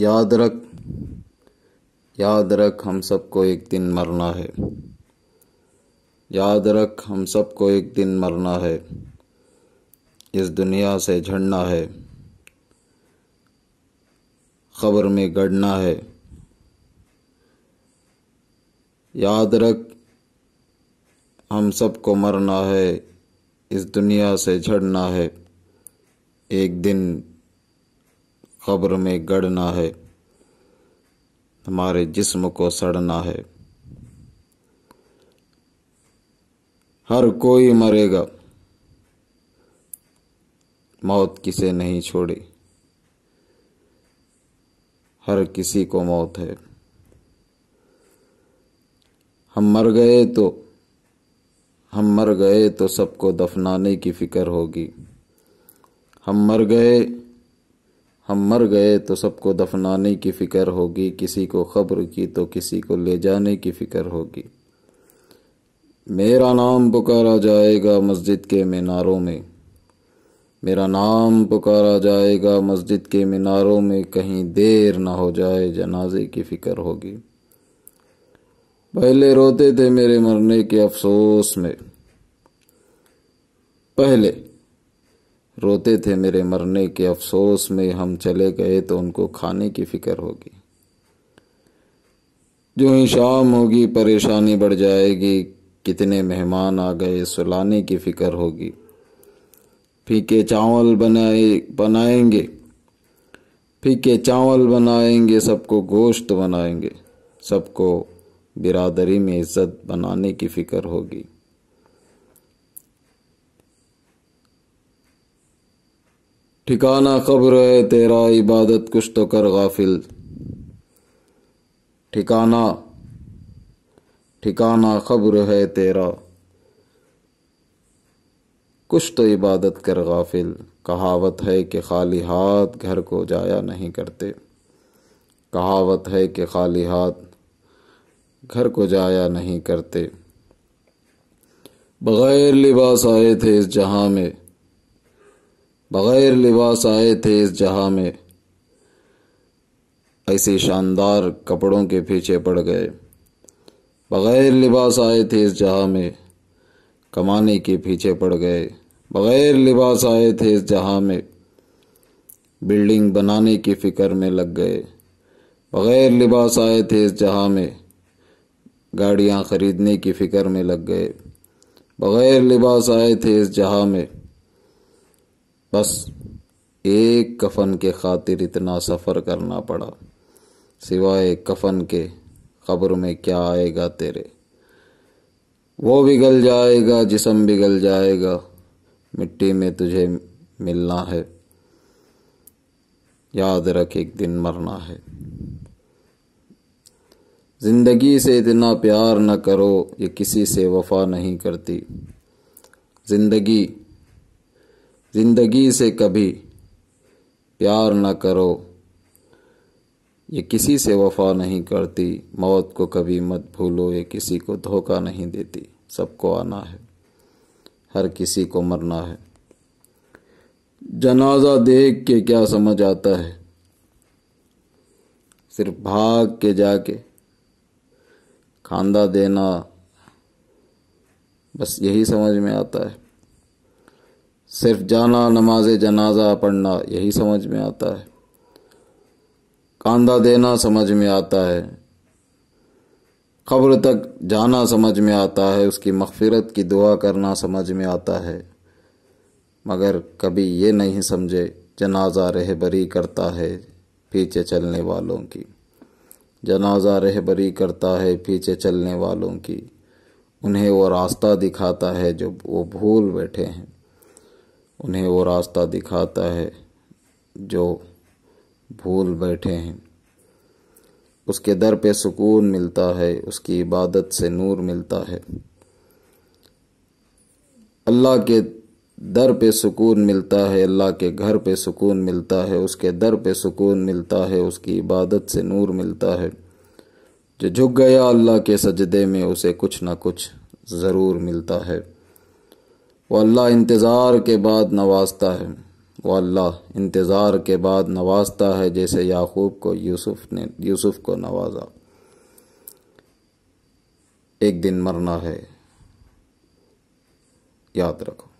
याद रख याद रख हम सबको एक दिन मरना है याद रख हम सबको एक दिन मरना है इस दुनिया से झड़ना है खबर में गढ़ना है याद रख हम सबको मरना है इस दुनिया से झड़ना है एक दिन कब्र में गड़ना है हमारे जिस्म को सड़ना है हर कोई मरेगा मौत किसे नहीं छोड़ी हर किसी को मौत है हम मर गए तो हम मर गए तो सबको दफनाने की फिक्र होगी हम मर गए हम मर गए तो सबको दफनाने की फ़िक्र होगी किसी को खबर की तो किसी को ले जाने की फ़िक्र होगी मेरा नाम पुकारा जाएगा मस्जिद के मीनारों में मेरा नाम पुकारा जाएगा मस्जिद के मीनारों में कहीं देर ना हो जाए जनाजे की फ़िक्र होगी पहले रोते थे मेरे मरने के अफसोस में पहले रोते थे मेरे मरने के अफसोस में हम चले गए तो उनको खाने की फ़िक्र होगी जो ही शाम होगी परेशानी बढ़ जाएगी कितने मेहमान आ गए सुलाने की फ़िक्र होगी फीके चावल बनाए बनाएंगे फीके चावल बनाएंगे सबको गोश्त बनाएंगे सबको बिरादरी में इज़्ज़त बनाने की फ़िक्र होगी ठिकाना कब्र है तेरा इबादत कुछ तो कर गाफिल ठिकाना ठिकाना ख़ब्र है तेरा कुछ तो इबादत कर गाफिल कहावत है कि खाली हाथ घर को जाया नहीं करते कहावत है कि खाली हाथ घर को जाया नहीं करते बग़ैर लिबास आए थे इस जहाँ में बग़ैर लिबास आए थे इस जहाँ में ऐसे शानदार कपड़ों के पीछे पड़ गए बग़ैर लिबास आए थे इस जहाँ में कमाने के पीछे पड़ गए बग़ैर लिबास आए थे इस जहाँ में बिल्डिंग बनाने की फ़िक्र में लग गए बग़ैर लिबास आए थे इस जहाँ में गाड़ियाँ ख़रीदने की फ़िक्र में लग गए बग़ैर लिबास आए थे इस जहाँ में बस एक कफन के खातिर इतना सफ़र करना पड़ा सिवाय कफन के खबर में क्या आएगा तेरे वो बिगल जाएगा जिसम बिगल जाएगा मिट्टी में तुझे मिलना है याद रख एक दिन मरना है ज़िंदगी से इतना प्यार न करो ये किसी से वफा नहीं करती ज़िंदगी ज़िंदगी से कभी प्यार न करो ये किसी से वफा नहीं करती मौत को कभी मत भूलो ये किसी को धोखा नहीं देती सबको आना है हर किसी को मरना है जनाजा देख के क्या समझ आता है सिर्फ भाग के जाके खांदा देना बस यही समझ में आता है सिर्फ जाना नमाज जनाजा पढ़ना यही समझ में आता है कांदा देना समझ में आता है खबर तक जाना समझ में आता है उसकी मगफिरत की दुआ करना समझ में आता है मगर कभी ये नहीं समझे जनाजा रहबरी करता है पीछे चलने वालों की जनाजा रहबरी करता है पीछे चलने वालों की उन्हें वो रास्ता दिखाता है जो वो भूल बैठे हैं उन्हें वो रास्ता दिखाता है जो भूल बैठे हैं उसके दर पे सुकून मिलता है उसकी इबादत से नूर मिलता है अल्लाह के दर पे सुकून मिलता है अल्लाह के घर पे सुकून मिलता है उसके दर पे सुकून मिलता है उसकी इबादत से नूर मिलता है जो झुक गया अल्लाह के सजदे में उसे कुछ ना कुछ ज़रूर मिलता है वो अल्लाह इंतज़ार के बाद नवाजता है वो अल्लाह इंतज़ार के बाद नवाजता है जैसे याकूब को यूसुफ ने यूसुफ को नवाजा एक दिन मरना है याद रखो